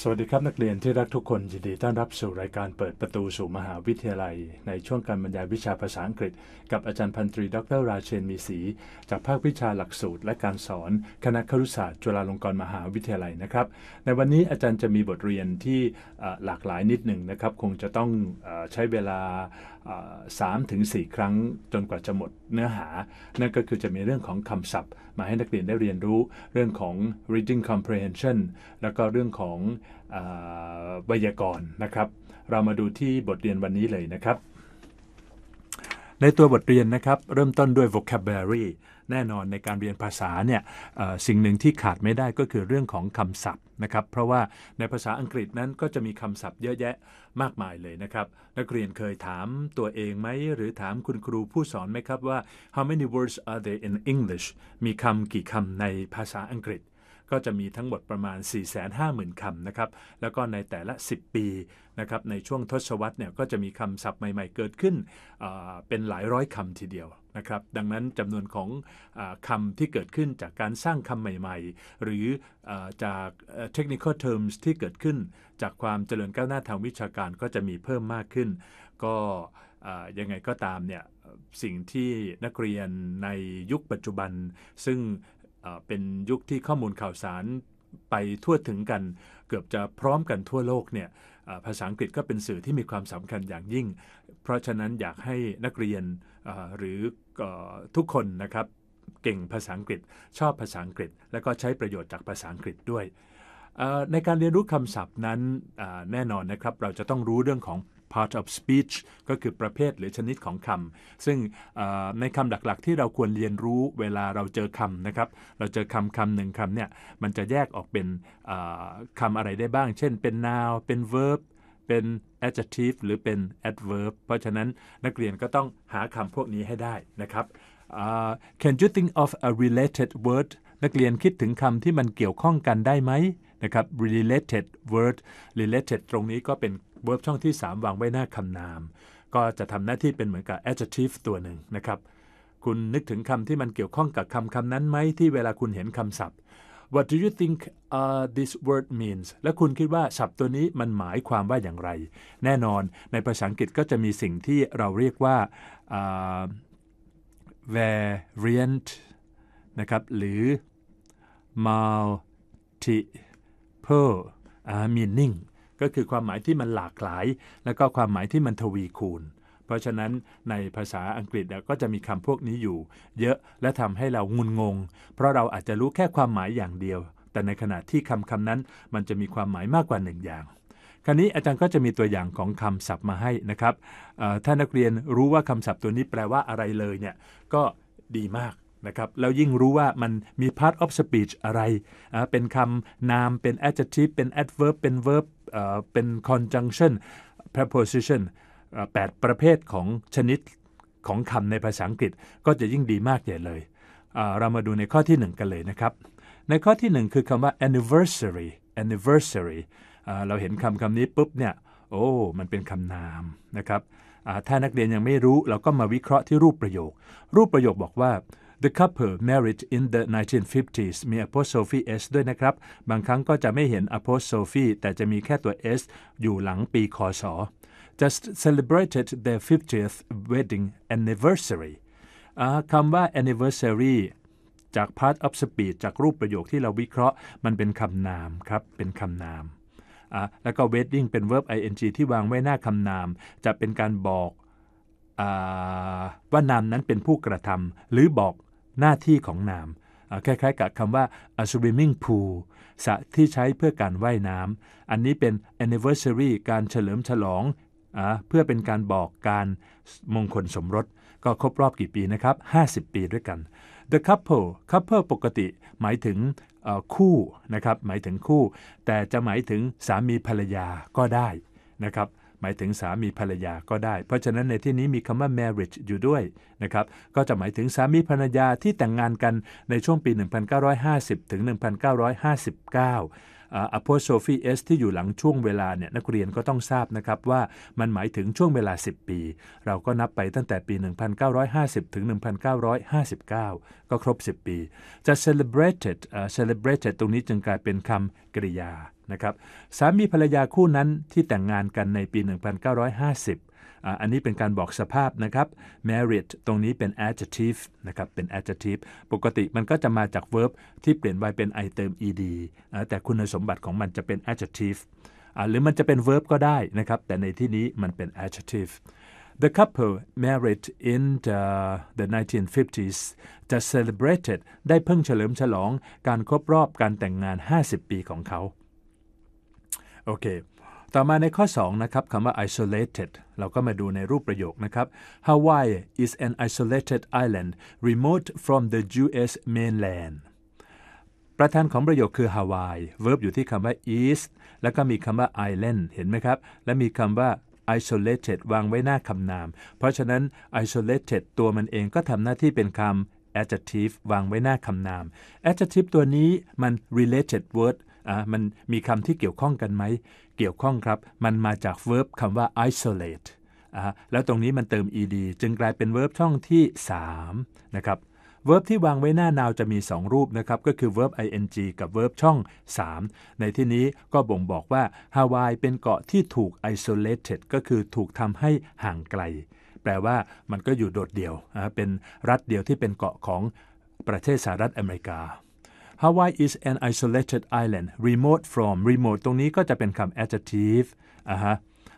สวัสดีครับ นักเรียนที่รักทุกคนยินดีต้อนรับสู่รายการเปิดประตูสู่มหาวิทยาลัยในช่วงการบรรยายวิชาภาษาอังกฤษ กับอาจารย์พันตรีดร ราเชนมีศรีจากภาควิชาหลักสูตร และการสอนคณะครุศาสตร์ จุฬาลงกรณ์มหาวิทยาลัยนะครับ ในวันนี้อาจารย์จะมีบทเรียนที่หลากหลายนิดหนึ่งนะครับคงจะต้องใช้เวลาสามถึงสี่ครั้งจนกว่าจะหมดเนื้อหา นั่นก็คือจะมีเรื่องของคำศัพท์ มาให้นักเรียนได้เรียนรู้เรื่องของ reading comprehension แล้วก็เรื่องของไวยากรณ์นะครับ เรามาดูที่บทเรียนวันนี้เลยนะครับ ในตัวบทเรียนนะครับเริ่มต้นด้วย vocabulary แน่นอนในการเรียนภาษาเนี่ยสิ่งหนึ่งที่ขาดไม่ได้ก็คือเรื่องของคำศัพท์นะครับ เพราะว่าในภาษาอังกฤษนั้นก็จะมีคำศัพท์เยอะแยะมากมายเลยนะครับนักเรียนเคยถามตัวเองไหม หรือถามคุณครูผู้สอนไหมครับว่า how many words are there in English มีคำกี่คำในภาษาอังกฤษก็จะมีทั้งหมดประมาณ 450,000 คำนะครับ แล้วก็ในแต่ละ 10 ปีนะครับ ในช่วงทศวรรษเนี่ยก็จะมีคำศัพท์ใหม่ๆเกิดขึ้นเป็นหลายร้อยคำทีเดียวนะครับ ดังนั้นจำนวนของอคำที่เกิดขึ้นจากการสร้างคำใหม่ๆ หรืออจาก technical terms ที่เกิดขึ้น จากความเจริญก้าวหน้าทางวิชาการก็จะมีเพิ่มมากขึ้น ก็ยังไงก็ตามเนี่ยสิ่งที่นักเรียนในยุคปัจจุบันซึ่งเป็นยุคที่ข้อมูลข่าวสารไปทั่วถึงกัน เกือบจะพร้อมกันทั่วโลกเนี่ยภาษาอังกฤษก็เป็นสื่อที่มีความสำคัญอย่างยิ่ง เพราะฉะนั้นอยากให้นักเรียนหรือทุกคนนะครับเก่งภาษาอังกฤษ ชอบภาษาอังกฤษ และก็ใช้ประโยชน์จากภาษาอังกฤษด้วยในการเรียนรู้คำศัพท์นั้นแน่นอนนะครับเราจะต้องรู้เรื่องของ part of speech ก็คือประเภทหรือชนิดของคำซึ่งในคำหลักๆที่เราควรเรียนรู้เวลาเราเจอคำนะครับเราเจอคำคำหนึ่งคำเนี่ยมันจะแยกออกเป็นคำอะไรได้บ้าง เช่นเป็น noun เป็น verb เป็น adjective หรือเป็น adverb เพราะฉะนั้นนักเรียนก็ต้องหาคำพวกนี้ให้ได้นะครับ uh, Can you think of a related word นักเรียนคิดถึงคำที่มันเกี่ยวข้องกันได้ไหมนะครับ related word related ตรงนี้ก็เป็นเวิร์บช่องที่ 3 วางไว้หน้าคำนาม ก็จะทำหน้าที่เป็นเหมือนกับ adjective ตัวหนึ่งนะครับ คุณนึกถึงคำที่มันเกี่ยวข้องกับคำคำนั้นไหมที่เวลาคุณเห็นคำศัพท์ What do you think uh, this word means และคุณคิดว่าศัพท์ตัวนี้มันหมายความว่าอย่างไร แน่นอนในภาษาอังกฤษก็จะมีสิ่งที่เราเรียกว่า uh, variant นะครับหรือ multiple uh, meaning ก็คือความหมายที่มันหลากหลาย และก็ความหมายที่มันทวีคูณ เพราะฉะนั้นในภาษาอังกฤษก็จะมีคำพวกนี้อยู่ เยอะและทำให้เรางุนงงเพราะเราอาจจะรู้แค่ความหมายอย่างเดียว แต่ในขณะที่คำคำนั้น มันจะมีความหมายมากกว่าหนึ่งอย่าง คราวนี้อาจารย์ก็จะมีตัวอย่างของคำศัพท์มาให้นะครับถ้านักเรียนรู้ว่าคำศัพท์ตัวนี้แปลว่าอะไรเลยเนี่ยก็ดีมากนะครับแล้วยิ่งรู้ว่ามันมี part of speech อะไร เป็นคำนามเป็น adjective เป็น adverb เป็น verb เป็น conjunction preposition แประเภทของชนิดของคำในภาษาอังกฤษก็จะยิ่งดีมากใหญ่เลย เรามาดูในข้อที่1กันเลยนะครับ ในข้อที่1คือคำว่า anniversary anniversary เราเห็นคำคำนี้ปุ๊บเนี่ยโอ้มันเป็นคำนามนะครับถ้านักเรียนยังไม่รู้เราก็มาวิเคราะห์ที่รูปประโยค รูปประโยคบอกว่า The couple married in the 1950s มี apostrophe s ด้วยนะครับ บางครั้งก็จะไม่เห็น apostrophe แต่จะมีแค่ตัว s อยู่หลังปีคศ just celebrated their 50th wedding anniversary คำว่า anniversary จาก part of speech จากรูปประโยคที่เราวิเคราะห์ มันเป็นคำนามครับ เป็นคำนาม แล้วก็ wedding เป็น verb ing ที่วางไว้หน้าคำนาม จะเป็นการบอกว่านามนั้นเป็นผู้กระทำ หรือบอกหน้าที่ของน้ำคล้ายๆกับคำว่า a swimming pool สระที่ใช้เพื่อการว่ายน้ำอันนี้เป็น anniversary การเฉลิมฉลองอเพื่อเป็นการบอกการมงคลสมรส ก็ครบรอบกี่ปีนะครับ 50 ปีด้วยกัน the couple couple ปกติหมายถึงคู่นะครับหมายถึงคู่ แต่จะหมายถึงสามีภรรยาก็ได้นะครับหมายถึงสามีภรรยาก็ได้ เพราะฉะนั้นในที่นี้มีคำว่า marriage อยู่ด้วยนะครับก็จะหมายถึงสามีภรรยาที่แต่งงานกันในช่วงปี 1950 ถึง 1959อโพสโซฟีเอสที่อยู่หลังช่วงเวลาเนี่ยนักเรียนก็ต้องทราบนะครับว่ามันหมายถึงช่วงเวลา 10 ปี เราก็นับไปตั้งแต่ปี 1950 ถึง 1959 ก็ครบ 10 ปี จะ celebrated uh, celebrated ตรงนี้จึงกลายเป็นคำกริยานะครับสามีภรรยาคู่นั้นที่แต่งงานกันในปี 1950 อันนี้เป็นการบอกสภาพนะครับ married ตรงนี้เป็น adjective นะครับ เป็น adjective ปกติมันก็จะมาจาก verb ที่เปลี่ยนไปเป็น i เติม ed แต่คุณสมบัติของมันจะเป็น adjective หรือมันจะเป็น verb ก็ได้นะครับ แต่ในที่นี้มันเป็น adjective The couple married in the, the 1950s จะ celebrated ได้เพิ่งเฉลิมฉลองการครบรอบการแต่งงาน 50 ปีของเขาโอเค ต่อมาในข้อ 2 นะครับ คำว่า isolated เราก็มาดูในรูปประโยคนะครับ Hawaii is an isolated island remote from the U.S. mainland ประธานของประโยคคือฮาวาย verb อยู่ที่คำว่า is แล้วก็มีคำว่า island เห็นไหมครับ และมีคำว่า isolated วางไว้หน้าคำนาม เพราะฉะนั้น isolated ตัวมันเองก็ทำหน้าที่เป็นคำ adjective วางไว้หน้าคำนาม adjective ตัวนี้มัน related word อ่ะมันมีคำที่เกี่ยวข้องกันไหม เกี่ยวข้องครับ มันมาจาก verb คำว่า isolate อ่ะแล้วตรงนี้มันเติม ed จึงกลายเป็น verb ช่องที่3นะครับ verb ที่วางไว้หน้า noun จะมี 2 รูปนะครับ ก็คือ verb ing กับ verb ช่อง 3 ในที่นี้ก็บ่งบอกว่าฮาวายเป็นเกาะที่ถูก isolated ก็คือถูกทำให้ห่างไกล แปลว่ามันก็อยู่โดดเดี่ยว เป็นรัฐเดียวที่เป็นเกาะของประเทศสหรัฐอเมริกา Hawaii is an isolated island remote from remote ตรงนี้ก็จะเป็นคำ adjective อ่ะฮะ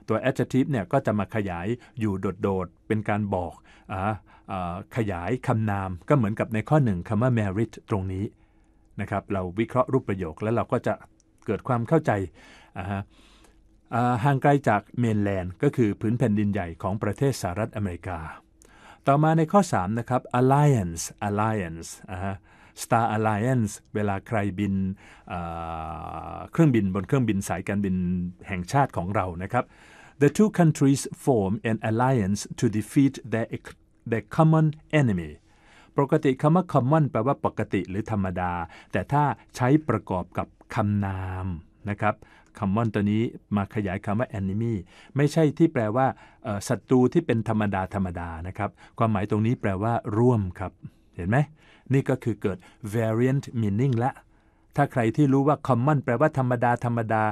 ตัว adjective เนี่ยก็จะมาขยาย อยู่โดดๆ เป็นการบอก อ่าขยายคำนาม ก็เหมือนกับในข้อหนึ่งคำว่า merit ตรงนี้ นะครับ เราวิเคราะห์รูปประโยคแล้วเราก็จะเกิดความเข้าใจ อ่าห่างไกลจากเมนแลนด์ก็คือพื้นแผ่นดินใหญ่ของประเทศสหรัฐอเมริกา ต่อมาในข้อ3นะครับ alliance alliance อ่า Star Alliance เวลาใครบินเครื่องบินบนเครื่องบินสายการบินแห่งชาติของเรานะครับ The two countries form an alliance to defeat their their common enemy ปกติคำว่า common แปลว่าปกติหรือธรรมดา แต่ถ้าใช้ประกอบกับคำนามนะครับคำมอนตัวนี้มาขยายคำว่า enemy ไม่ใช่ที่แปลว่าศัตรูที่เป็นธรรมดาธรรมดานะครับ ความหมายตรงนี้แปลว่าร่วมครับ เห็นไหมนี่ก็คือเกิด variant meaning ละ ถ้าใครที่รู้ว่า common แปลว่าธรรมดาธรรมดา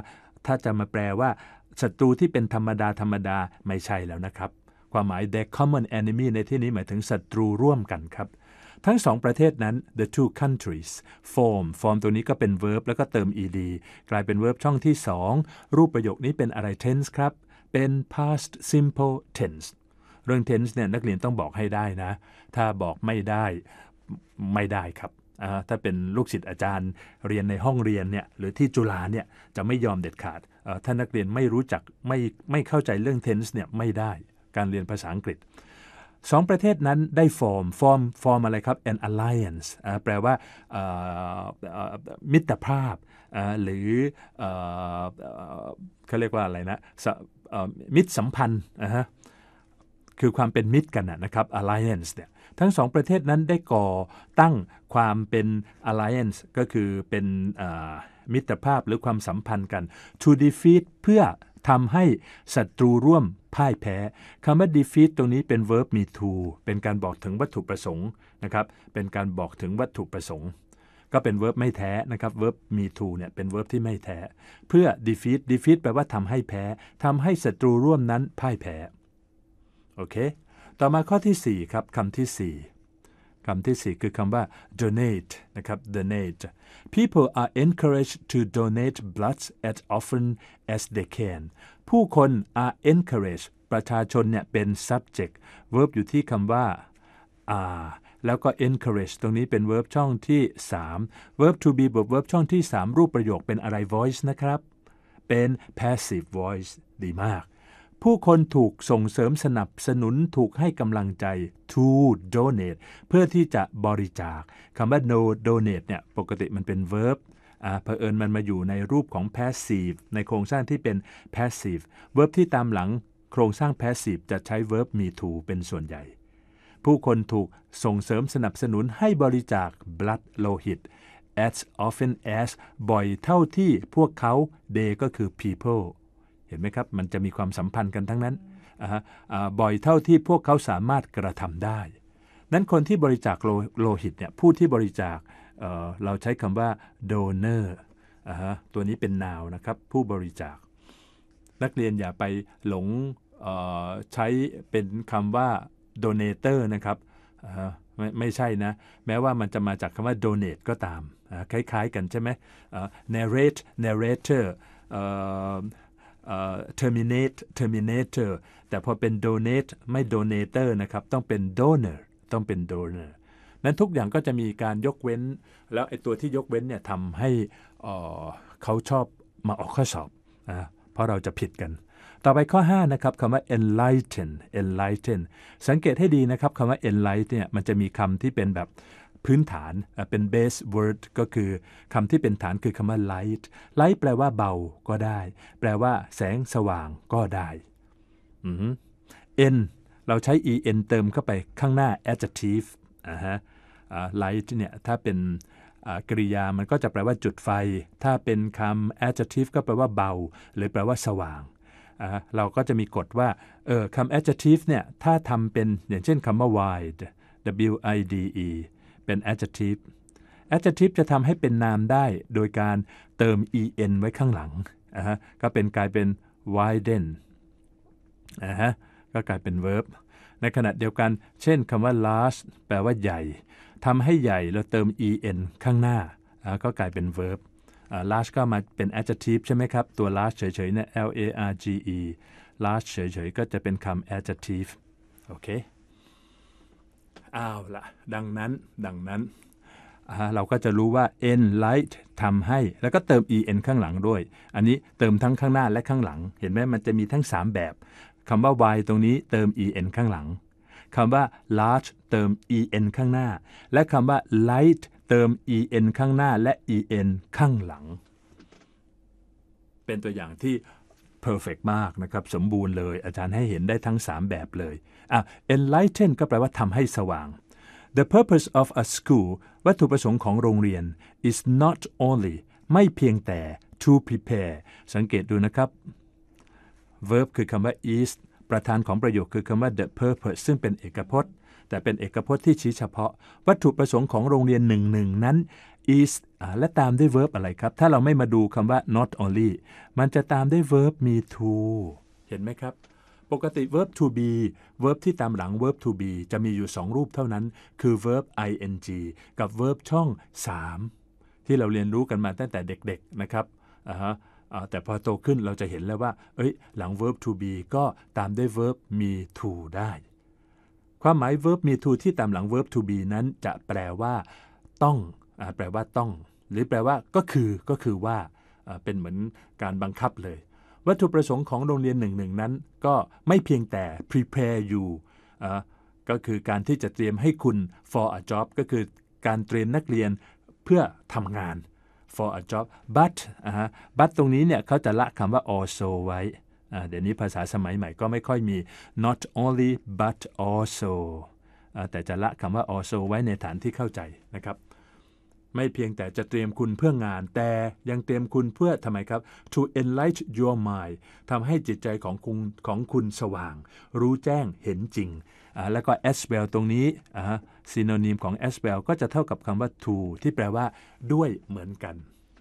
ถ้าจะมาแปลว่าศัตรูที่เป็นธรรมดาธรรมดาไม่ใช่แล้วนะครับ ความหมาย the common enemy ในที่นี้หมายถึงศัตรูร่วมกันครับ ทั้งสองประเทศนั้น the two countries form form ตัวนี้ก็เป็น verb แล้วก็เติม ed กลายเป็น verb ช่องที่ 2 รูปประโยคนี้เป็นอะไร tense ครับ เป็น past simple tense เรื่อง tense เนี่ยนักเรียนต้องบอกให้ได้นะ ถ้าบอกไม่ได้ไม่ได้ครับถ้าเป็นลูกศิษย์อาจารย์เรียนในห้องเรียนเนี่ยหรือที่จุฬาเนี่ยจะไม่ยอมเด็ดขาด ถ้านักเรียนไม่รู้จักไม่ไม่เข้าใจเรื่องเทนส์เนี่ยไม่ได้การเรียนภาษาอังกฤษสองประเทศนั้นได้ฟอร์มฟอร์มฟอร์มอะไรครับ an alliance แปลว่ามิตรภาพหรือเขาเรียกว่าอะไรนะมิตรสัมพันธ์นะฮะคือความเป็นมิตร กันนะครับ alliance เนี่ยทั้งสองประเทศนั้นได้ก่อตั้งความเป็น alliance ก็คือเป็นมิตรภาพหรือความสัมพันธ์กัน to defeat เพื่อทำให้ศัตรูร่วมพ่ายแพ้คำว่า defeat ตรงนี้เป็น verb มี to เป็นการบอกถึงวัตถุประสงค์นะครับ เป็นการบอกถึงวัตถุประสงค์ ก็เป็น verb ไม่แท้นะครับ verb มี to เนี่ย เป็น verb ที่ไม่แท้ เพื่อ defeat defeat แปลว่าทำให้แพ้ทำให้ศัตรูร่วมนั้นพ่ายแพ้ โอเคต่อมาข้อที่4ครับคำที่ 4คำที่ 4 คือคำว่า donate นะครับ donate people are encouraged to donate blood as often as they can ผู้คน are encouraged ประชาชนเนี่ยเป็น subject verb อยู่ที่คำว่า are แล้วก็ encourage ตรงนี้เป็น verb ช่องที่3 verb to be verb verb ช่องที่ 3 รูปประโยคเป็นอะไร voice นะครับเป็น passive voice ดีมากผู้คนถูกส่งเสริมสนับสนุนถูกให้กำลังใจ to donate เพื่อที่จะบริจาค คำว่า no donate เนี่ย ปกติมันเป็น verb อ่าเผอิญมันมาอยู่ในรูปของ passive ในโครงสร้างที่เป็น passive verb ที่ตามหลังโครงสร้าง passive จะใช้ verb me to เป็นส่วนใหญ่ ผู้คนถูกส่งเสริมสนับสนุนให้บริจาค blood โลหิต as often as บ่อยเท่าที่พวกเขา they ก็คือ people เห็นไหมครับ มันจะมีความสัมพันธ์กันทั้งนั้น บ่อยเท่าที่พวกเขาสามารถกระทำได้ นั้นคนที่บริจาคโลโลหิตเนี่ยผู้ที่บริจาคเเราใช้คำว่า d o n ร r ตัวนี้เป็นนาวนะครับ ผู้บริจาค นักเรียนอย่าไปหลงใช้เป็นคำว่า donator นะครับไม่ไม่ใช่นะ แม้ว่ามันจะมาจากคำว่า donate ก็ตาม คล้ายๆกันใช่ไหม narrate narrator terminate terminator แต่พอเป็น donate ไม่ donator นะครับ ต้องเป็น donor ต้องเป็น donor นั้นทุกอย่างก็จะมีการยกเว้น แล้วไอ้ตัวที่ยกเว้นเนี่ยทำให้เขาชอบมาออกข้อสอบนะเพราะเราจะผิดกัน ต่อไปข้อ5นะครับคำว่า enlighten enlighten สังเกตให้ดีนะครับคำว่า enlighten เนี่ยมันจะมีคำที่เป็นแบบพื้นฐานเป็น base word ก็คือคำที่เป็นฐานคือคำว่า light light แปลว่าเบาก็ได้ แปลว่าแสงสว่างก็ได้ n เราใช้ en เติมเข้าไปข้างหน้า adjective อ่ h ฮะ light เนี่ยถ้าเป็นกริยา มันก็จะแปลว่าจุดไฟ ถ้าเป็นคำ adjective ก็แปลว่าเบาหรือแปลว่าสว่าง เราก็จะมีกฎว่าคำ adjective เนี่ยถ้าทำเป็นอย่างเช่นคำว่า wide w i d e เป็น adjective adjective จะทำให้เป็นนามได้โดยการเติม en ไว้ข้างหลังนะฮะก็เป็นกลายเป็น widen นะฮะก็กลายเป็น verb ในขณะเดียวกันเช่นคำว่า large แปลว่าใหญ่ทำให้ใหญ่เราเติม en ข้างหน้าก็กลายเป็น verb large ก็มาเป็น adjective ใช่ไหมครับ ตัว large เฉยๆเนี่ย l a r g e large เฉยๆ ก็จะเป็นคำ adjective โอเคอ้าวละดังนั้นดังนั้นเราก็จะรู้ว่า n light ทำให้ แล้วก็เติม en ข้างหลังด้วย อันนี้เติมทั้งข้างหน้าและข้างหลัง เห็นไหมมันจะมีทั้ง 3 แบบคำว่า y ตรงนี้เติม en ข้างหลังคำว่า large เติม en ข้างหน้า และคำว่า light เติม en ข้างหน้าและ en ข้างหลัง เป็นตัวอย่างที่ perfect มากนะครับ สมบูรณ์เลยอาจารย์ให้เห็นได้ทั้ง 3 แบบเลยอ่ะ enlighten ก็แปลว่าทำให้สว่าง The purpose of a school วัตถุประสงค์ของโรงเรียน is not only ไม่เพียงแต่ to prepare สังเกตดูนะครับ verb คือคำว่า is ประธานของประโยคคือคำว่า the purpose ซึ่งเป็นเอกพจน์ แต่เป็นเอกพจน์ที่ชี้เฉพาะ วัตถุประสงค์ของโรงเรียนหนึ่งหนึ่งนั้น is และตามด้วย verb อะไรครับ ถ้าเราไม่มาดูคำว่า not only มันจะตามด้วย verb มี to เห็นไหมครับปกติ verb to be verb ที่ตามหลัง verb to be จะมีอยู่ 2 รูปเท่านั้น คือ verb ing กับ verb ช่อง 3 ที่เราเรียนรู้กันมาตั้งแต่เด็กๆนะครับ แต่พอโตขึ้นเราจะเห็นแล้วว่าเอ้ยหลัง verb to be ก็ตามด้วย verb มี to ได้ ความหมาย verb มี to ที่ตามหลัง verb to be นั้นจะแปลว่าต้องอแปลว่าต้อง หรือแปลว่าก็คือก็คือว่าเป็นเหมือนการบังคับเลยวัตถุประสงค์ของโรงเรียนหนึ่งหนึ่งนั้นก็ไม่เพียงแต่ prepare you ก็คือการที่จะเตรียมให้คุณ for a job ก็คือการเตรียมนักเรียนเพื่อทำงาน for a job but อ่า but ตรงนี้เนี่ยเขาจะละคำว่า also ไว้เดี๋ยวนี้ภาษาสมัยใหม่ก็ไม่ค่อยมี not only but also แต่จะละคำว่า also ไว้ในฐานที่เข้าใจนะครับไม่เพียงแต่จะเตรียมคุณเพื่องาน แต่ยังเตรียมคุณเพื่อทำไมครับ to enlighten your mind ทำให้จิตใจของคุณของคุณสว่าง รู้แจ้งเห็นจริงแล้วก็ as well ตรงนี้ซีโนนิมของ as well ก็จะเท่ากับคำว่า to ที่แปลว่าด้วยเหมือนกัน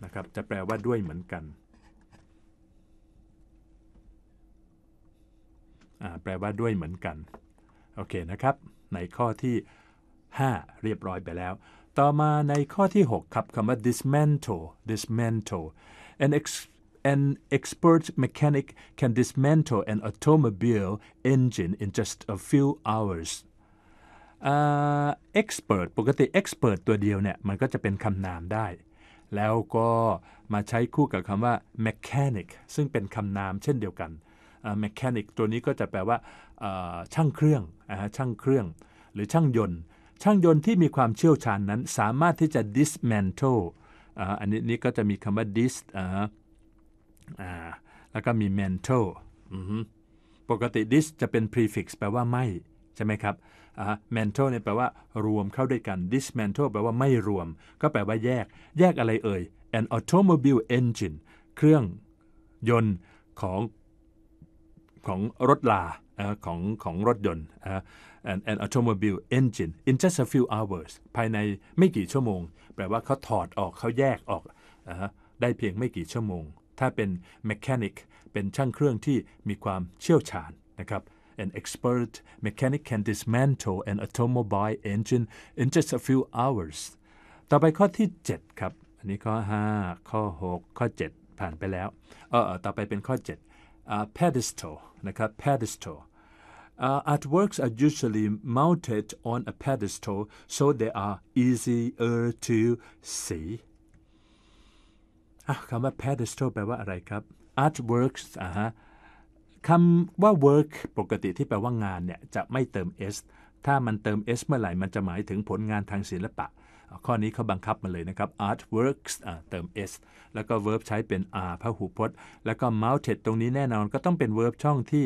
นะครับจะแปลว่าด้วยเหมือนกัน แปลว่าด้วยเหมือนกันโอเคนะครับ ในข้อที่ 5 เรียบร้อยไปแล้วต่อมาในข้อที่ 6 ครับคำว่า dismantle dismantle an ex an expert mechanic can dismantle an automobile engine in just a few hours uh, expert ปกติ expert ตัวเดียวเนี่ย มันก็จะเป็นคำนามได้ แล้วก็มาใช้คู่กับคำว่า mechanic ซึ่งเป็นคำนามเช่นเดียวกัน uh, mechanic ตัวนี้ก็จะแปลว่า uh, ช่างเครื่อง uh, ช่างเครื่อง หรือช่างยนต์ช่างยนต์ที่มีความเชี่ยวชาญนนั้นสามารถที่จะ dismantle อันนี้นี่ก็จะมีคำว่า dis แล้วก็มี mantle ปกติ dis จะเป็น prefix แปลว่าไม่ ใช่ไหมครับ mantle เนี่ยแปลว่า รวมเข้าด้วยกัน dismantle แปลว่าไม่รวม ก็แปลว่าแยก แยกอะไรเอ่ย an automobile engine เครื่องยนต์ของของรถลาของของรถยนต์ an, an automobile engine in just a few hours ภายในไม่กี่ชั่วโมง แปลว่าเขาถอดออกเขาแยกออกได้เพียงไม่กี่ชั่วโมง ถ้าเป็น mechanic เป็นช่างเครื่องที่มีความเชี่ยวชาญนะครับ an expert mechanic can dismantle an automobile engine in just a few hours ต่อไปข้อที่7ครับอันนี้ข้อ 5 ข้อ 6 ข้อ 7 ผ่านไปแล้วเออต่อไปเป็นข้อ 7 pedestal นะครับ pedestal Uh, artworks are usually mounted on a pedestal so they are easier to see คำว่า pedestal แปลว่าอะไรครับ artworks อ่ะฮะคำว่า work ปกติที่แปลว่างานเนี่ย จะไม่เติม s ถ้ามันเติม s เมื่อไหร่ มันจะหมายถึงผลงานทางศิลปะข้อนี้เขาบังคับมาเลยนะครับ artworks เติม s แล้วก็ verb ใช้เป็น r พหูพจน์แล้วก็ mounted ตรงนี้แน่นอนก็ต้องเป็น verb ช่องที่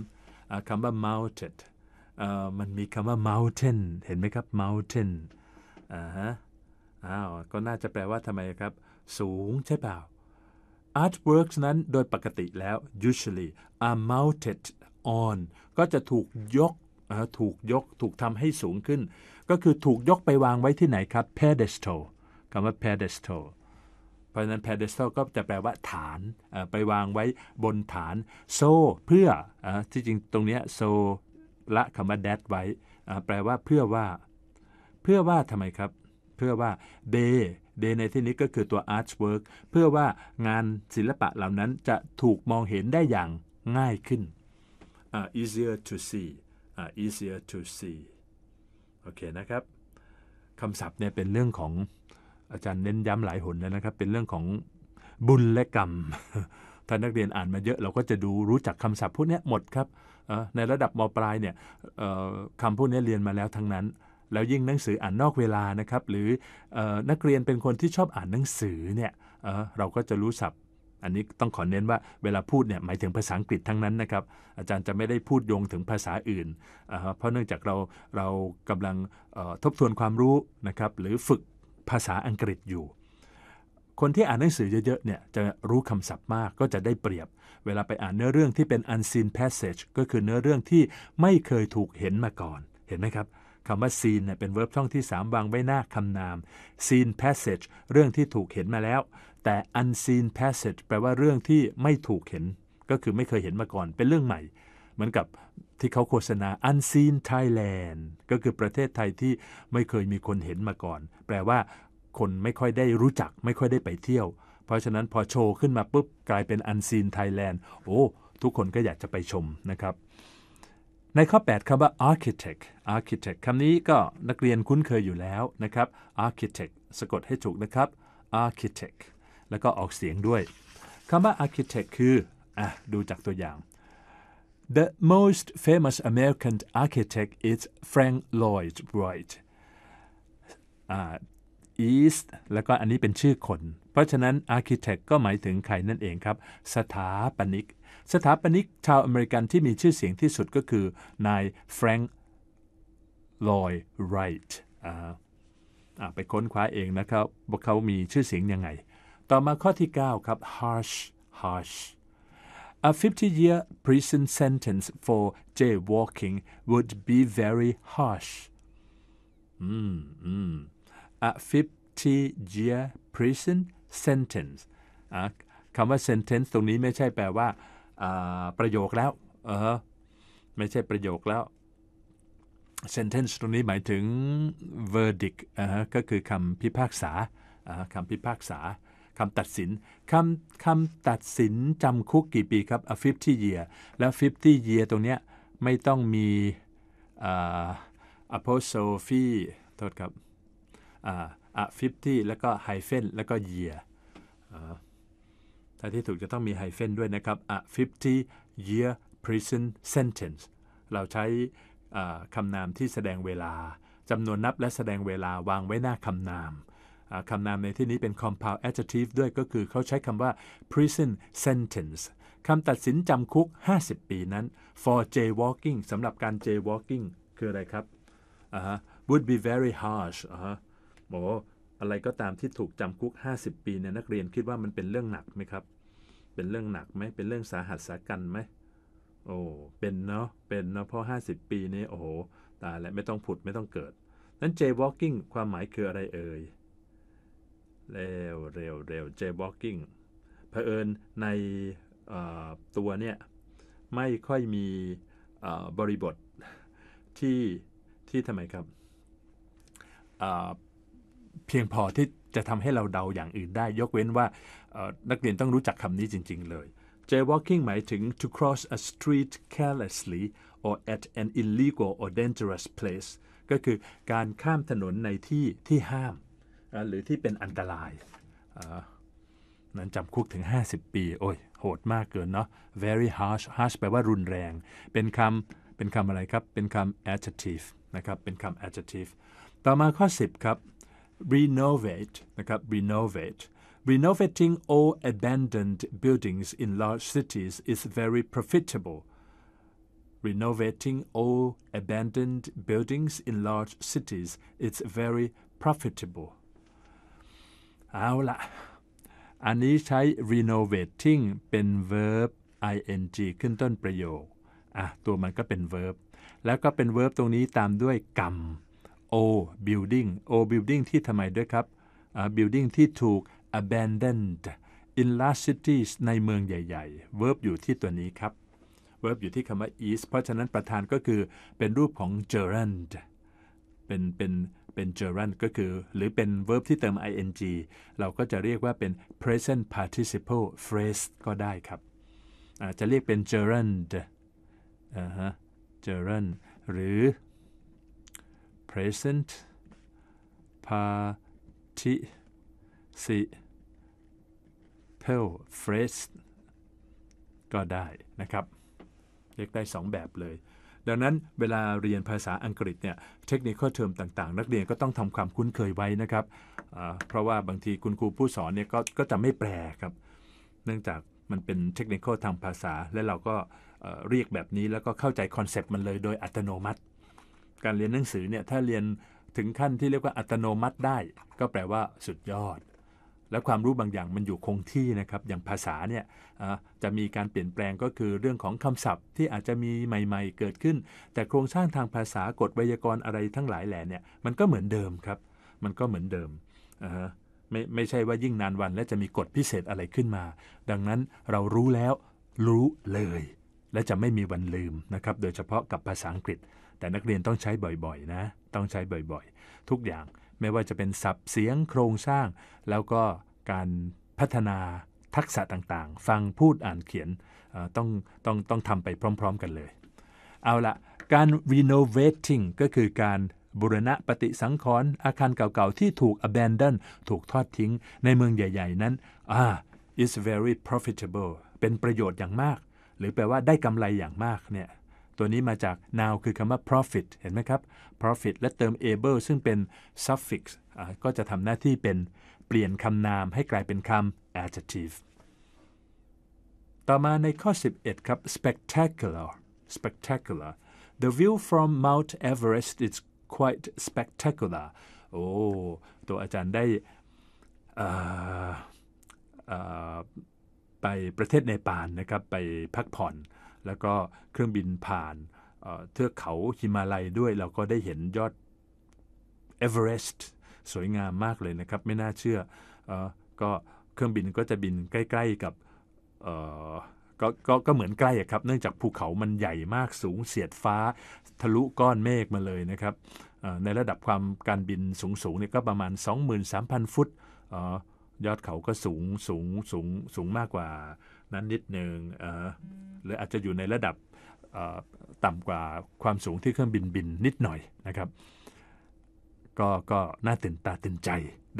3คำว่า mounted มันมีคำว่า mountain เห็นไหมครับ mountain อ่าฮะอ้าวก็น่าจะแปลว่าทำไมครับ สูงใช่เปล่า artworks นั้นโดยปกติแล้ว usually are mounted on ก็จะถูกยกถูกยกถูกทำให้สูงขึ้นก็คือถูกยกไปวางไว้ที่ไหนครับ pedestal คำว่า pedestal เพราะนั้น pedestal ก็จะแปลว่าฐานไปวางไว้บนฐาน so เพื่ออที่จริงตรงนี้ so ละคำว่า that ไว้ แปลว่าเพื่อว่า เพื่อว่าทำไมครับ เพื่อว่า they เด e ในที่นี้ก็คือตัว artwork เพื่อว่างานศิลปะเหล่านั้นจะถูกมองเห็นได้อย่างง่ายขึ้น easier to see easier to see โอเคนะครับคำศัพท์เนี่ยเป็นเรื่องของอาจารย์เน้นย้ำหลายหนแล้วนะครับเป็นเรื่องของบุญและกรรม ถ้านักเรียนอ่านมาเยอะเราก็จะดูรู้จักคำศัพท์พวกนี้หมดครับในระดับมปลายเนี่ยคำพวกนี้เรียนมาแล้วทั้งนั้น แล้วยิ่งหนังสืออ่านนอกเวลานะครับหรือนักเรียนเป็นคนที่ชอบอ่านหนังสือเนี่ยเราก็จะรู้ศัพท์อันนี้ต้องขอเน้นว่าเวลาพูดเนี่ยหมายถึงภาษาอังกฤษทั้งนั้นนะครับอาจารย์จะไม่ได้พูดโยงถึงภาษาอื่น เพราะเนื่องจากเราเรากำลังทบทวนความรู้นะครับหรือฝึกภาษาอังกฤษอยู่ คนที่อ่านหนังสือเยอะๆเนี่ยจะรู้คำศัพท์มากก็จะได้เปรียบ เวลาไปอ่านเนื้อเรื่องที่เป็น unseen passage ก็คือเนื้อเรื่องที่ไม่เคยถูกเห็นมาก่อน เห็นไหมครับคำว่า scene เป็นเวิร์บช่องที่ 3 วางไว้หน้าคำนาม scene passage เรื่องที่ถูกเห็นมาแล้วแต่ unseen passage แปลว่าเรื่องที่ไม่ถูกเห็น ก็คือไม่เคยเห็นมาก่อน เป็นเรื่องใหม่ เหมือนกับที่เขาโฆษณา unseen Thailand ก็คือประเทศไทยที่ไม่เคยมีคนเห็นมาก่อน แปลว่าคนไม่ค่อยได้รู้จัก ไม่ค่อยได้ไปเที่ยว เพราะฉะนั้นพอโชว์ขึ้นมาปุ๊บกลายเป็น unseen Thailand โอ้ ทุกคนก็อยากจะไปชมนะครับ ในข้อ 8 คำว่า architect architect คำนี้ก็นักเรียนคุ้นเคยอยู่แล้วนะครับ architect สะกดให้ถูกนะครับ architect แล้วก็ออกเสียงด้วย คำว่า architect คืออ่ะดูจากตัวอย่าง The most famous American architect is Frank Lloyd Wright East แล้วก็อันนี้เป็นชื่อคน เพราะฉะนั้น architect ก็หมายถึงใครนั่นเองครับ สถาปนิก สถาปนิกชาวอเมริกันที่มีชื่อเสียงที่สุดก็คือ นายแฟรงค์ลอยไรท์ไปค้นคว้าเองนะครับ ว่าเขามีชื่อเสียงยังไงต่อมาข้อที่ 9 ครับ harsh harsh A 50-year prison sentence for jaywalking would be very harsh. อืมอืม A 50-year prison sentence คำว่า sentence ตรงนี้ไม่ใช่แปลว่าประโยคแล้วเออไม่ใช่ประโยคแล้ว sentence ตรงนี้หมายถึง verdict ก็คือคำพิพากษาคำพิพากษาคำตัดสินคำคำตัดสินจำคุกกี่ปีครับ a 50 year แล้ว 50 year ตรงเนี้ยไม่ต้องมี a p o s t r o p h e โทษครับอ่า50 แล้วก็ hyphen แล้วก็ year ถ้าที่ถูกจะต้องมี hyphen ด้วยนะครับอ50 year prison sentence เราใช้คำนามที่แสดงเวลา จำนวนนับและแสดงเวลาวางไว้หน้าคำนามคำนามในที่นี้เป็น compound adjective ด้วยก็คือเขาใช้คำว่า prison sentence คำตัดสินจำคุก 50 ปีนั้น for jaywalking สำหรับการ jaywalking คืออะไรครับ uh-huh. would be very harsh uh-huh. บอกอะไรก็ตามที่ถูกจำคุก 50 ปีเนี่ยนักเรียนคิดว่ามันเป็นเรื่องหนักไหมครับ เป็นเรื่องหนักไหม เป็นเรื่องสาหัสสากันไหมโอ้ เป็นเนาะ เป็นเนาะ เพราะ50 ปีนี้โอ้โหตายแล้วไม่ต้องผุด ไม่ต้องเกิด นั้น jaywalking ความหมายคืออะไรเอ่ยเร็วเร็วเร็วเจบ w อกกิ้งเผอิญในตัวเนี่ยไม่ค่อยมีบริบทที่ที่ทำไมครับเพียงพอที่จะทำให้เราเดาอย่างอื่นได้ ยกเว้นว่านักเรียนต้องรู้จักคำนี้จริง ๆเลย Jaywalking หมายถึง to cross a street carelessly or at an illegal or dangerous place ก็คือการข้ามถนนในที่ที่ห้ามหรือที่เป็นอันตรายนั้นจำคุกถึง 50 ปีโอ้ยโหดมากเกินเนาะ very harsh harsh แปลว่ารุนแรงเป็นคำเป็นคำอะไรครับเป็นคำ adjective นะครับเป็นคำ adjective ต่อมาข้อ10ครับ renovate นะครับ renovate renovating o l abandoned buildings in large cities is very profitable renovating o l abandoned buildings in large cities is very profitable เอาละอันนี้ใช้ renovating เป็น verb ing ขึ้นต้นประโยคอ่ะตัวมันก็เป็น verb แล้วก็เป็น verb ตรงนี้ตามด้วยกรรม o building o building ที่ทำไมด้วยครับ uh, building ที่ถูก abandoned in large cities ในเมืองใหญ่ๆ verb อยู่ที่ตัวนี้ครับ verb อยู่ที่คำว่า is เพราะฉะนั้นประธานก็คือเป็นรูปของ gerund เป็นเป็นเป็น gerund ก็คือ หรือเป็น verb ที่เติม ing เราก็จะเรียกว่าเป็น present participle phrase ก็ได้ครับอาจจะเรียกเป็น gerund อ่าฮะ gerund หรือ present participle phrase ก็ได้นะครับ เรียกได้ 2 แบบเลยดังนั้นเวลาเรียนภาษาอังกฤษเนี่ยเทคนิคข้อเทอมต่าง ๆ นักเรียนก็ต้องทำความคุ้นเคยไว้นะครับ เพราะว่าบางทีคุณครูผู้สอนเนี่ยกก็จะไม่แปลครับเนื่องจากมันเป็นเทคนิคทางภาษาและเราก็เรียกแบบนี้แล้วก็เข้าใจคอนเซปต์มันเลยโดยอัตโนมัติ การเรียนหนังสือเนี่ยถ้าเรียนถึงขั้นที่เรียกว่าอัตโนมัติได้ก็แปลว่าสุดยอดและความรู้บางอย่างมันอยู่คงที่นะครับอย่างภาษาเนี่ยจะมีการเปลี่ยนแปลงก็คือเรื่องของคำศัพท์ที่อาจจะมีใหม่ๆเกิดขึ้น แต่โครงสร้างทางภาษากฎไวยากรณ์อะไรทั้งหลายแหล่เนี่ยมันก็เหมือนเดิมครับมันก็เหมือนเดิมไม่ไม่ใช่ว่ายิ่งนานวันและจะมีกฎพิเศษอะไรขึ้นมา ดังนั้นเรารู้แล้วรู้เลย และจะไม่มีวันลืมนะครับโดยเฉพาะกับภาษาอังกฤษ แต่นักเรียนต้องใช้บ่อยๆนะต้องใช้บ่อยๆ ทุกอย่างไม่ว่าจะเป็นสับเสียงโครงสร้าง แล้วก็การพัฒนาทักษะต่างๆ ฟังพูดอ่านเขียนต้องต้องต้องทำไปพร้อมๆกันเลย เอาละการ renovating ก็คือการบุรณะปฏิสังขรณ์อาคารเก่าๆ ที่ถูก abandon ถูกทอดทิ้งในเมืองใหญ่ๆ นั้นอ่า is very profitable เป็นประโยชน์อย่างมาก หรือแปลว่าได้กำไรอย่างมากเนี่ยตัวนี้มาจาก n o w คือคำว่า profit เห็นไหมครับ profit และเติม able ซึ่งเป็น suffix ก็จะทำหน้าที่เป็นเปลี่ยนคำนามให้กลายเป็นคำ adjective ต่อมาในข้อ 11 ครับ spectacular spectacular the view from Mount Everest is quite spectacular โอ้ ตัวอาจารย์ได้ไปประเทศเนปาลนะครับไปพักผ่อนแล้วก็เครื่องบินผ่านเทือกเขาฮิมาลัยด้วยเราก็ได้เห็นยอดเอเวอเรสต์สวยงามมากเลยนะครับไม่น่าเชื่ออก็เครื่องบินก็จะบินใกล้ๆกับกก็ก็เหมือนใกล้ครับ เนื่องจากภูเขามันใหญ่มากสูงเสียดฟ้าทะลุก้อนเมฆมาเลยนะครับ ในระดับความการบินสูงๆเนี่ยก็ประมาณ 23,000 ฟุตยอดเขาก็สูงสูงสูงสูงมากกว่านั้นนิดหนึ่งหรืออาจจะอยู่ในระดับต่ำกว่าความสูงที่เครื่องบินบินนิดหน่อยนะครับ ก็ก็น่าตื่นตาตื่นใจ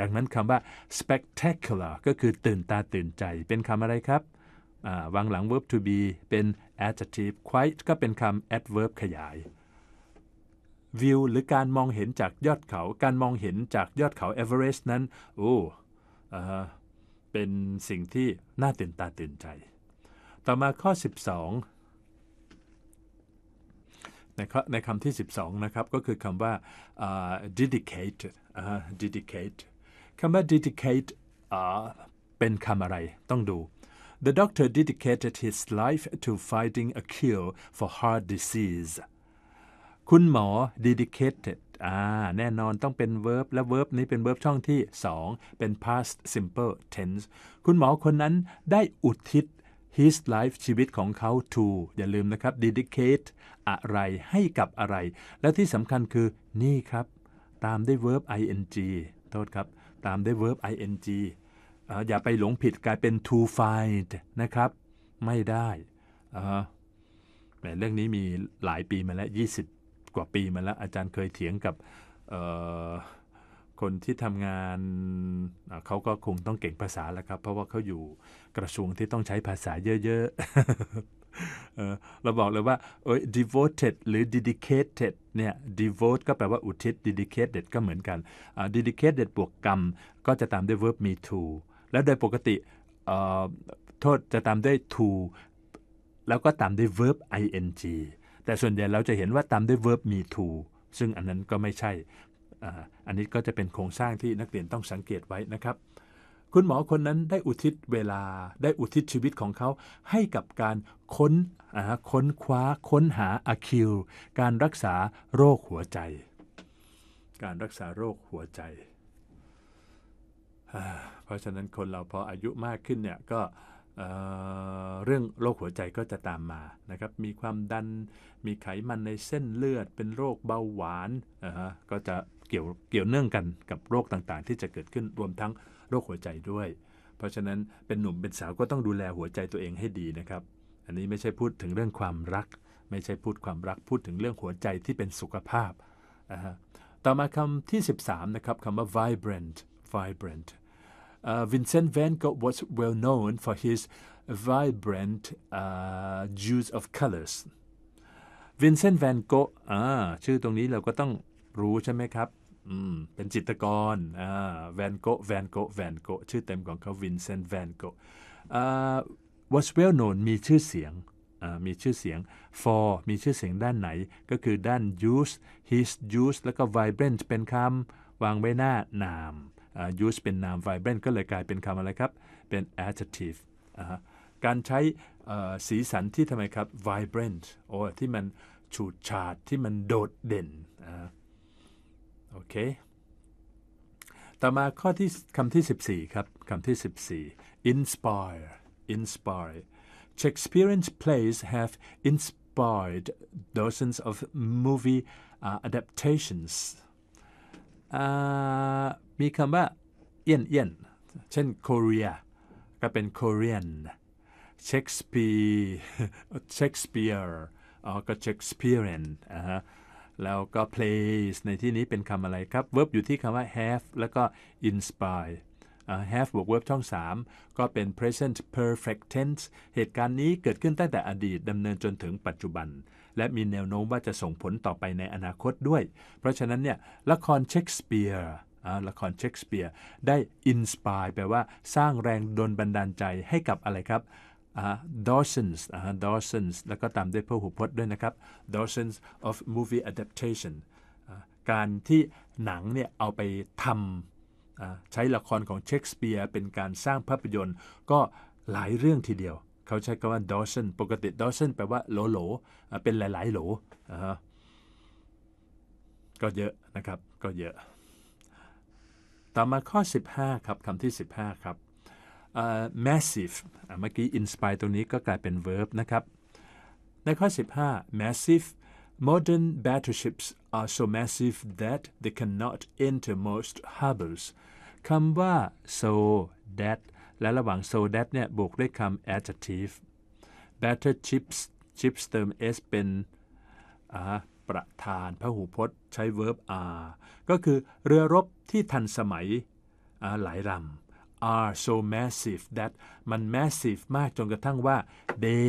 ดังนั้นคำว่า spectacular ก็คือตื่นตาตื่นใจเป็นคำอะไรครับวางหลัง verb to be เป็น adjective quite ก็เป็นคำ adverb ขยายวิวหรือการมองเห็นจากยอดเขา การมองเห็นจากยอดเขาเอเวอเรสต์นั้นโอ้เป็นสิ่งที่น่าตื่นตาตื่นใจ ต่อมาข้อ12ในในคำที่12นะครับก็คือคำว่า uh, dedicate uh, dedicate คำว่า dedicate uh, เป็นคำอะไร ต้องดู The doctor dedicated his life to finding a cure for heart disease คุณหมอ dedicated อ่าแน่นอนต้องเป็น verb และ verb นี้เป็น verb ช่องที่ 2 เป็น past simple tense คุณหมอคนนั้นได้อุทิศ his life ชีวิตของเขา to อย่าลืมนะครับ dedicate อะไรให้กับอะไร และที่สำคัญคือนี่ครับตามด้วย verb ing โทษครับตามด้วย verb ing อย่าไปหลงผิดกลายเป็น to find นะครับไม่ได้แต่เรื่องนี้มีหลายปีมาแล้ว20กว่าปีมาแล้ว อาจารย์เคยเถียงกับคนที่ทำงาน เขาก็คงต้องเก่งภาษาแล้วครับ เพราะว่าเขาอยู่กระทรวงที่ต้องใช้ภาษาเยอะ ๆเราบอกเลยว่า devoted หรือ dedicated เนี่ย devote ก็แปลว่าอุทิศ dedicated ก็เหมือนกัน dedicated บวกกรรมก็จะตามด้วย verb me to แล้วโดยปกติโทษจะตามด้วย to แล้วก็ตามด้วย verb ing แต่ส่วนใหญ่เราจะเห็นว่าตามด้วย verb me to ซึ่งอันนั้นก็ไม่ใช่อันนี้ก็จะเป็นโครงสร้างที่นักเรียนต้องสังเกตไว้นะครับ คุณหมอคนนั้นได้อุทิศเวลา ได้อุทิศชีวิตของเขาให้กับการค้นค้นคว้าค้นหาอะคิล การรักษาโรคหัวใจ การรักษาโรคหัวใจ เพราะฉะนั้นคนเราพออายุมากขึ้นเนี่ยก็เเรื่องโรคหัวใจก็จะตามมานะครับ มีความดัน มีไขมันในเส้นเลือด เป็นโรคเบาหวาน ก็จะเกี่ยวเกี่ยวเนื่องกันกับโรคต่างๆ ที่จะเกิดขึ้นรวมทั้งโรคหัวใจด้วย เพราะฉะนั้นเป็นหนุ่มเป็นสาวก็ต้องดูแลหัวใจตัวเองให้ดีนะครับ อันนี้ไม่ใช่พูดถึงเรื่องความรัก ไม่ใช่พูดความรัก พูดถึงเรื่องหัวใจที่เป็นสุขภาพ ต่อมาคำที่13นะครับคำว่า vibrant vibrant uh, Vincent van Gogh was well known for his vibrant uh, use of colors Vincent van Gogh อ่าชื่อตรงนี้เราก็ต้องรู้ใช่ไหมครับ อืม เป็นจิตรกรอ่าแวนโกแวนโกแวนโกชื่อเต็มของเขาวินเซนต์แวนโกอ่า was well known มีชื่อเสียง อ่า มีชื่อเสียง for มีชื่อเสียงด้านไหน ก็คือด้าน use his use แล้วก็ vibrant เป็นคำวางไว้หน้านาม use เป็นนาม vibrant ก็เลยกลายเป็นคำอะไรครับ เป็น adjective การใช้สีสันที่ทำไมครับ vibrant โอ้ที่มันฉูดฉาด ที่มันโดดเด่นโอเค ต่อมาข้อที่คำที่14ครับ คำที่14 inspire inspire Shakespearean plays have inspired dozens of movie uh, adaptations uh, มีคำว่าเอี้ยนเอี้ยนเช่น Korea ก็เป็น Korean Shakespeare Shakespeare อ๋อก็ Shakespearean นะฮะ แล้วก็ place ในที่นี้เป็นคำอะไรครับ verb อยู่ที่คำว่า have แล้วก็ inspire uh, have บวก verb ช่อง 3 ก็เป็น present perfect tense เหตุการณ์นี้เกิดขึ้นตั้งแต่อดีตดำเนินจนถึงปัจจุบัน และมีแนวโน้มว่าจะส่งผลต่อไปในอนาคตด้วย เพราะฉะนั้นเนี่ยละครเชคสเปียร์ละครเชคสเปียร์ ได้อินสปายแปลว่าสร้างแรงดลบันดาลใจให้กับอะไรครับดอ s เ n s นส์ด d สเ s น n s แล้วก็ตามด้วยพหุพจน์ด้วยนะครับ d สเ s น n s of movie adaptation การที่หนังเนี่ยเอาไปทำใช้ละครของเชคสเปียร์ เป็นการสร้างภาพยนตร์ก็หลายเรื่องทีเดียว เขาใช้คำว่า d a w s o n ปกติ d a w s o n แปลว่าโหลโหลเป็นหลาย ๆ โหล ก็เยอะนะครับ ก็เยอะต่อมาข้อ 15 ครับคำที่ 15 ครับ uh, massive เมื่อกี้ inspire ตรงนี้ก็กลายเป็น verb นะครับ ในข้อ 15 massive modern battleships are so massive that they cannot enter most harbors คำว่า so that และระหว่าง so that เนี่ย บวกด้วยคำ adjective battleships chips เติม s เป็นประธานพระหูพจน์ใช้ verb are ก็คือเรือรบที่ทันสมัยหลายลำ are so massive that มัน massive มากจนกระทั่งว่า they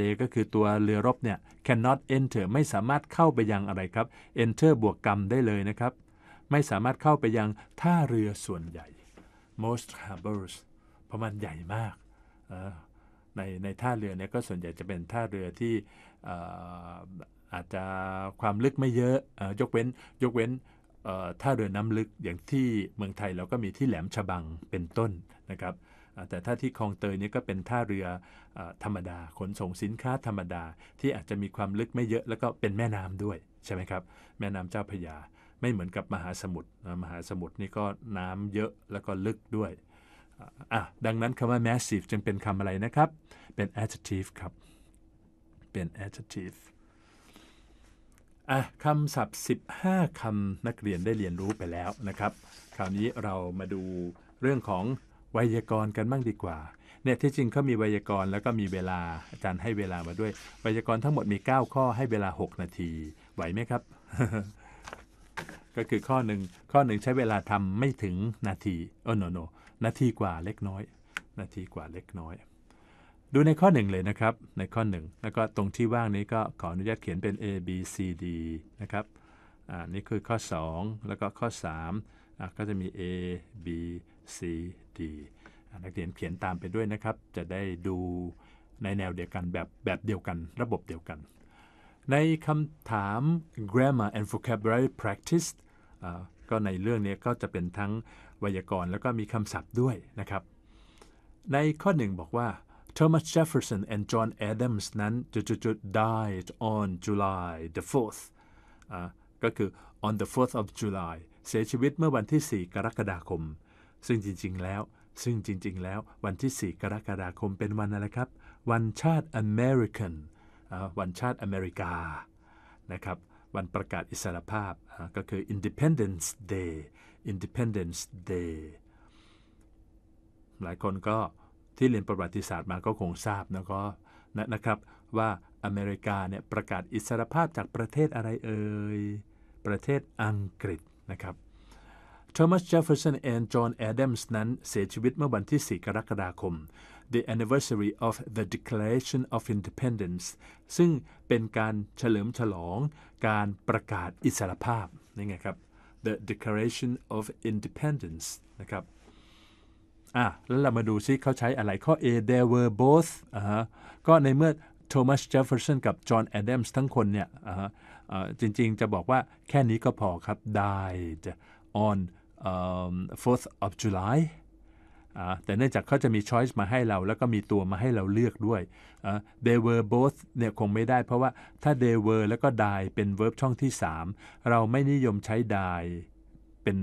day ก็คือตัวเรือรบเนี่ย cannot enter ไม่สามารถเข้าไปยังอะไรครับ enter บวกกรรมได้เลยนะครับ ไม่สามารถเข้าไปยัง ท่าเรือส่วนใหญ่ most harbors เพราะมันใหญ่มากในในท่าเรือเนี่ยก็ส่วนใหญ่จะเป็นท่าเรือที่อาจจะความลึกไม่เยอะยกเว้น ยกเว้นถ้าเรือน้ำลึกอย่างที่เมืองไทย เราก็มีที่แหลมฉบังเป็นต้นนะครับ แต่ถ้าที่คลองเตยนี่ก็เป็นท่าเรืออธรรมดาขนส่งสินค้าธรรมดาที่อาจจะมีความลึกไม่เยอะ แล้วก็เป็นแม่น้ำด้วยใช่ไหมครับแม่น้ำเจ้าพระยาไม่เหมือนกับมหาสมุทรมหาสมุทรนี่ก็น้ำเยอะแล้วก็ลึกด้วยอ่ะดังนั้นคำว่า massive จึงเป็นคำอะไรนะครับเป็น adjective ครับเป็น adjective อ่ะคำศัพท์ 15คำนักเรียนได้เรียนรู้ไปแล้วนะครับคราวนี้เรามาดูเรื่องของไวยากรณ์กันบ้างดีกว่าเนี่ยที่จริงเขามีไวยากรณ์แล้วก็มีเวลาอาจารย์ให้เวลามาด้วย ไวยากรณ์ทั้งหมดมี 9 ข้อให้เวลา 6 นาทีไหวไหมครับ ก็คือข้อหนึ่งข้อหนึ่งใช้เวลาทำไม่ถึงนาทีโอ้โนโน นาทีกว่าเล็กน้อย นาทีกว่าเล็กน้อยดูในข้อ1เลยนะครับ ในข้อ1แล้วก็ตรงที่ว่างนี้ก็ ขออนุญาตเขียนเป็น A B C D นะครับอ่านี่คือข้อ 2 แล้วก็ข้อ3อ่ะก็จะมี A B C D นักเรียนเขียนตามไปด้วยนะครับ จะได้ดูในแนวเดียวกันแบบแบบเดียวกันระบบเดียวกัน ในคำถาม grammar and vocabulary practice ก็ในเรื่องนี้ก็จะเป็นทั้งไวยากรณ์แล้วก็มีคำศัพท์ด้วยนะครับ ในข้อหนึ่งบอกว่า Thomas Jefferson and John Adams นั้นจุดๆ died on July the 4th ก็คือ on the 4th of July เสียชีวิตเมื่อวันที่ 4 กรกฎาคม ซึ่งจริงๆแล้วซึ่งจริง ๆแล้ววันที่ 4 กรกฎาคมเป็นวันอะไรครับวันชาติ American วันชาติอเมริกานะครับวันประกาศอิสรภาพก็คือ Independence Day Independence Day หลายคนก็ที่เรียนประวัติศาสตร์มาก็คงทราบนะก็นะครับว่าอเมริกาเนี่ยประกาศอิสรภาพจากประเทศอะไรเอ่ยประเทศอังกฤษนะครับโทมัสเจฟเฟอร์สันและจอห์นแอดัมส์นั้นเสียชีวิตเมื่อวันที่ 4 กรกฎาคม the anniversary of the Declaration of Independence ซึ่งเป็นการเฉลิมฉลองการประกาศอิสรภาพนี่ไงครับ the Declaration of Independence นะครับอ่ะแล้วเรามาดูซิเขาใช้อะไรข้อ A there were both อ่าก็ในเมื่อโทมัส เจฟเฟอร์สันกับจอห์นแอดัมส์ทั้งคนเนี่ยอ่าจริงๆจะบอกว่าแค่นี้ก็พอครับ died on um, 4th of July แต่เนื่องจากเขาจะมีช้อยส์มาให้เรา แล้วก็มีตัวมาให้เราเลือกด้วย they were both เนี่ยคงไม่ได้ เพราะว่าถ้า they were แล้วก็ die เป็น verb ช่องที่ 3 เราไม่นิยมใช้ die เป็น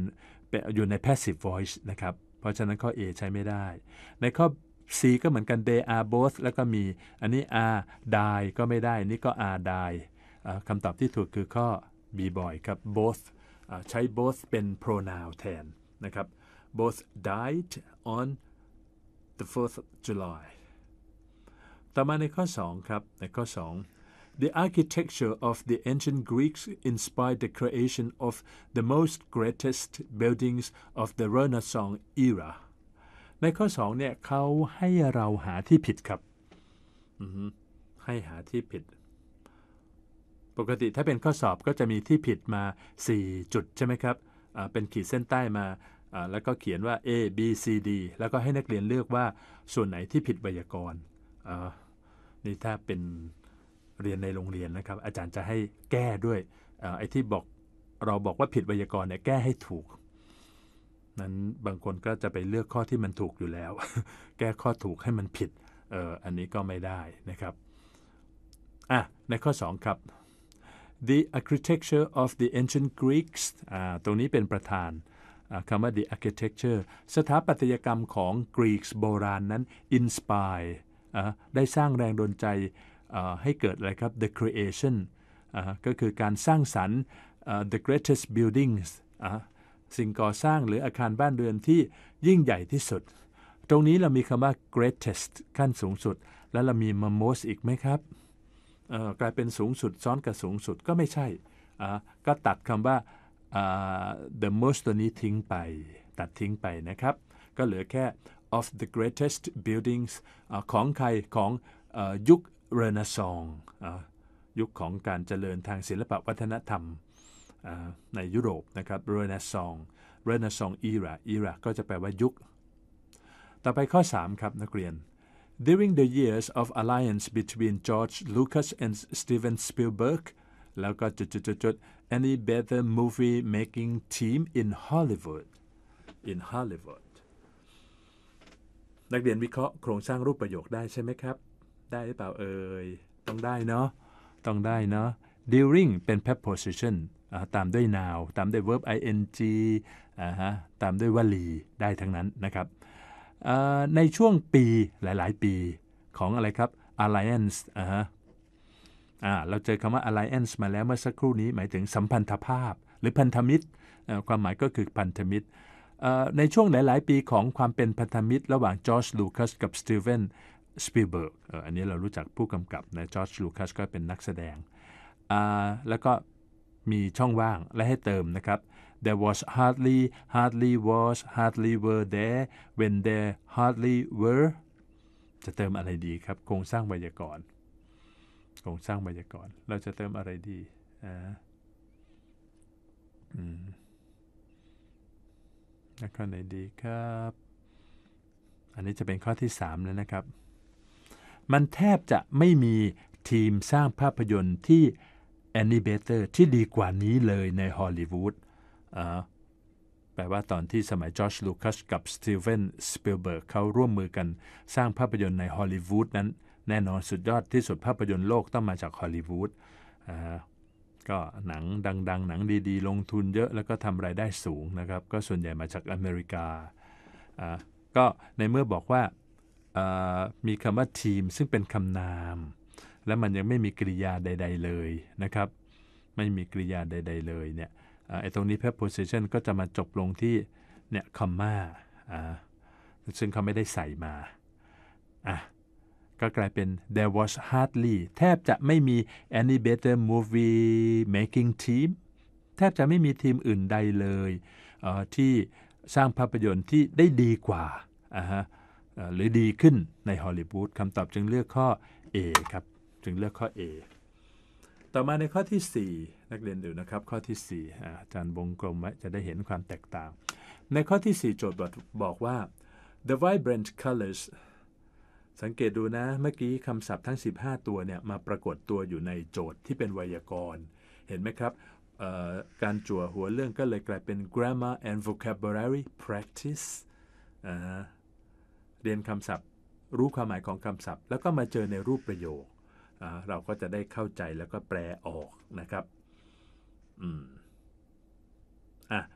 อยู่ใน passive voice นะครับเพราะฉะนั้นข้อ A ใช้ไม่ได้ ในข้อ C ก็เหมือนกัน they are both แล้วก็มีอันนี้ are die ก็ไม่ได้นี่ก็ are die คำตอบที่ถูกคือข้อ B boy ครับ both ใช้ both เป็น pronoun แทนนะครับ both died on the 4th of July ต่อมาในข้อ 2 ครับในข้อ2 The architecture of the ancient Greeks inspired the creation of the most greatest buildings of the Renaissance era. ในข้อสองเนี่ยเขาให้เราหาที่ผิดครับให้หาที่ผิด ปกติถ้าเป็นข้อสอบก็จะมีที่ผิดมา 4 จุดใช่ไหมครับเป็นขีดเส้นใต้มาแล้วก็เขียนว่า A B C D แล้วก็ให้นักเรียนเลือกว่าส่วนไหนที่ผิดไวยากรณ์นี่ถ้าเป็นเรียนในโรงเรียนนะครับ อาจารย์จะให้แก้ด้วยไอ้ที่บอกเราบอกว่าผิดไวยากรณ์เนี่ยแก้ให้ถูก นั้นบางคนก็จะไปเลือกข้อที่มันถูกอยู่แล้ว แก้ข้อถูกให้มันผิดอออันนี้ก็ไม่ได้นะครับ อ่ะในข้อ 2 ครับ the architecture of the ancient Greeks อ่าตรงนี้เป็นประธานคำว่า the architecture สถาปัตยกรรมของกรีกโบราณนนั้น inspire ได้สร้างแรงดลใจให้เกิดอะไรครับ the creation ก็คือการสร้างสรรค์ the greatest buildings สิ่งก่อสร้างหรืออาคารบ้านเรือนที่ยิ่งใหญ่ที่สุด ตรงนี้เรามีคำว่า greatest ขั้นสูงสุด แล้วเรามี most อีกไหมครับ กลายเป็นสูงสุดซ้อนกับสูงสุดก็ไม่ใช่ ก็ตัดคำว่า the most ตัวนี้ทิ้งไป ตัดทิ้งไปนะครับ ก็เหลือแค่ of the greatest buildings ของใครของยุคเรเนซองยุคของการเจริญทางศิลปวัฒนธรรมในยุโรปนะครับเรเนซองเรเนซองอีราอีราก็จะแปลว่ายุค ต่อไปข้อ 3 ครับ นักเรียน During the years of alliance between George Lucas and Steven Spielberg แล้วก็จุดๆ any better movie making team in Hollywood in Hollywood นักเรียนวิเคราะห์โครงสร้างรูปประโยคได้ใช่ไหมครับได้หรือเปล่าเอ่ยต้องได้เนาะต้องได้เนาะ during เป็น preposition ตามด้วย now ตามด้วย verb ing ตามด้วยวลีได้ทั้งนั้นนะครับในช่วงปีหลายๆปีของอะไรครับ alliance เราเจอคำว่า alliance มาแล้วเมื่อสักครู่นี้หมายถึงสัมพันธภาพหรือพันธมิตรความหมายก็คือพันธมิตร ในช่วงหลายๆปีของความเป็นพันธมิตร ระหว่างจอร์จลูคัสกับสตีเวนสปีเบิร์กอันนี้เรารู้จักผู้กำกับนะจอร์จ ลูคัสก็เป็นนักแสดง แล้วก็มีช่องว่างและให้เติมนะครับ there was hardly hardly was hardly were there when there hardly were จะเติมอะไรดีครับ โครงสร้างไวยากรณ์ โครงสร้างไวยากรณ์ เราจะเติมอะไรดี อ่า อืมแล้วข้อไหนดีครับ อันนี้จะเป็นข้อที่ 3 แล้วนะครับมันแทบจะไม่มีทีมสร้างภาพยนตร์ที่ แอน่เบเตอร์ ที่ดีกว่านี้เลยในฮอลลีวูดแปลว่าตอนที่สมัยจอร์จลูคัสกับสตีเวนสปิลเบิร์กเขาร่วมมือกันสร้างภาพยนตร์ในฮอลลีวูดนั้นแน่นอนสุดยอดที่สุดภาพยนตร์โลกต้องมาจากฮอลลีวูดก็หนังดังๆหนังดีๆ ลงทุนเยอะแล้วก็ทำไรายได้สูงนะครับ ก็ส่วนใหญ่มาจากอเมริกาก็ในเมื่อบอกว่ามีคำว่าทีมซึ่งเป็นคำนาม และมันยังไม่มีกริยาใด ๆเลยนะครับ ไม่มีกริยาใด ๆเลยเนี่ยไอ้ตรงนี้ p r e position ก็จะมาจบลงที่เนี่ยคอมมาซึ่งเขาไม่ได้ใส่มาอ่ะก็กลายเป็น there was hardly แทบจะไม่มี any better movie making team แทบจะไม่มีทีมอื่นใดเลย ที่สร้างภาพยนตร์ที่ได้ดีกว่าอ่ะฮะหรือดีขึ้นในฮอลลีวูดคำตอบจึงเลือกข้อ A ครับ จึงเลือกข้อ A ต่อมาในข้อที่ 4 นักเรียนดูนะครับ ข้อที่4อาจารย์วงกลมจะได้เห็นความแตกต่าง ในข้อที่ 4 โจทย์บอกว่า the vibrant colors สังเกตดูนะเมื่อกี้คำศัพท์ทั้ง 15 ตัวเนี่ยมาปรากฏตัวอยู่ในโจทย์ที่เป็นไวยากรณ์ เห็นไหมครับการจั่วหัวเรื่องก็เลยกลายเป็น grammar and vocabulary practice อ่าเรียนคำศัพท์รู้ความหมายของคำศัพท์ แล้วก็มาเจอในรูปประโยคเราก็จะได้เข้าใจแล้วก็แปลออกนะครับอืม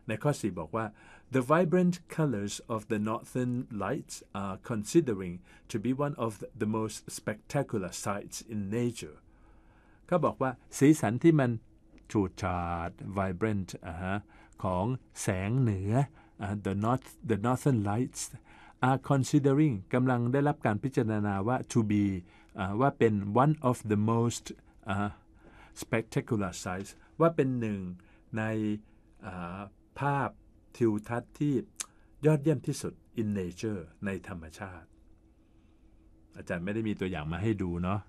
ในข้อ4บอกว่า the vibrant colors of the northern lights are considering to be one of the most spectacular sights in nature เขาบอกว่าสีสันที่มันฉูดฉาด vibrant ของแสงเหนือ the north the northern lights are considering กำลังได้รับการพิจารณาว่า to be ว่าเป็น one of the most uh, spectacular sites ว่าเป็นหนึ่งในภาพทิวทัศน์ที่ยอดเยี่ยมที่สุด in nature ในธรรมชาติ อาจารย์ไม่ได้มีตัวอย่างมาให้ดูเนาะ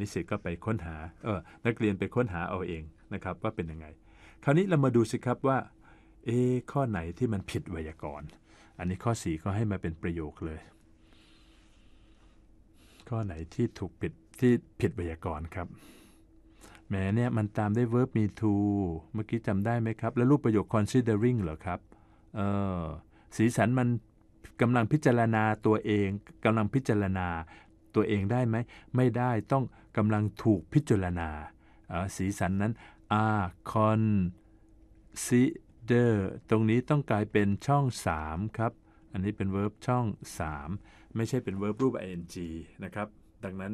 นิสิตก็ไปค้นหาเออนักเรียนไปค้นหาเอาเองนะครับว่าเป็นยังไง คราวนี้เรามาดูสิครับว่า เอข้อไหนที่มันผิดไวยากรณ์อันนี้ข้อส่ก็ให้มาเป็นประโยคเลย ข้อไหนที่ถูกผิดที่ผิดไวยากรณ์ครับแหมเนี่ยมันตามได้ verb me to เมื่อกี้จำได้ไหมครับ แล้วรูปประโยค considering เหรอครับเออสีสันมันกำลังพิจารณาตัวเองกำลังพิจารณาตัวเองได้ไหมไม่ได้ต้องกำลังถูกพิจารณาสีสันนั้น are consider d e r ตรงนี้ต้องกลายเป็นช่อง3ครับ อันนี้เป็น verb ช่อง3 ไม่ใช่เป็น verb รูป ing นะครับ ดังนั้น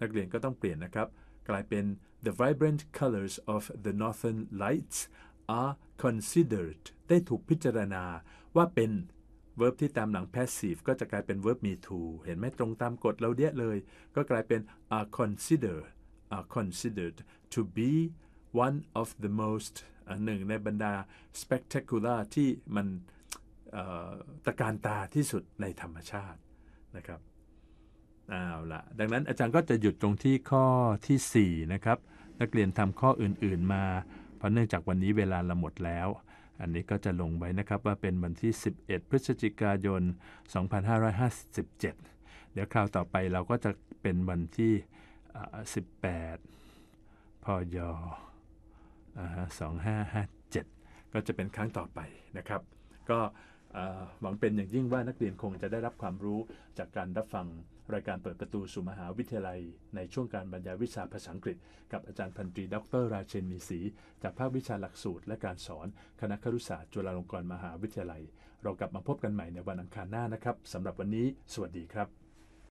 นักเรียนก็ต้องเปลี่ยนนะครับ กลายเป็น the vibrant colors of the northern lights are considered ได้ถูกพิจารณาว่าเป็น verb ที่ตามหลัง passive ก็จะกลายเป็น verb me to เห็นไหมตรงตามกฎเราเดียเลย ก็กลายเป็น are considered are considered to be one of the most หนึ่งในบรรดาสเปกเทคูล่าที่มันตะการตาที่สุดในธรรมชาตินะครับอ้าวละดังนั้นอาจารย์ก็จะหยุดตรงที่ข้อที่ 4 นะครับนักเรียนทำข้ออื่นๆมา เพราะเนื่องจากวันนี้เวลาเราหมดแล้ว อันนี้ก็จะลงไว้นะครับ ว่าเป็นวันที่ 11 พฤศจิกายน 2557 เดี๋ยวคราวต่อไปเราก็จะเป็นวันที่ 18พอยอสองห้าห้าเจ็ดก็จะเป็นครั้งต่อไปนะครับ ก็หวังเป็นอย่างยิ่งว่านักเรียนคงจะได้รับความรู้จากการรับฟังรายการเปิดประตูสู่มหาวิทยาลัยในช่วงการบรรยายวิชาภาษาอังกฤษ กับอาจารย์พันตรี ดร ราเชนมีศรี จากภาควิชาหลักสูตรและการสอนคณะครุศาสตร์ จุฬาลงกรณ์มหาวิทยาลัย เรากลับมาพบกันใหม่ในวันอังคารหน้านะครับสำหรับวันนี้ สวัสดีครับ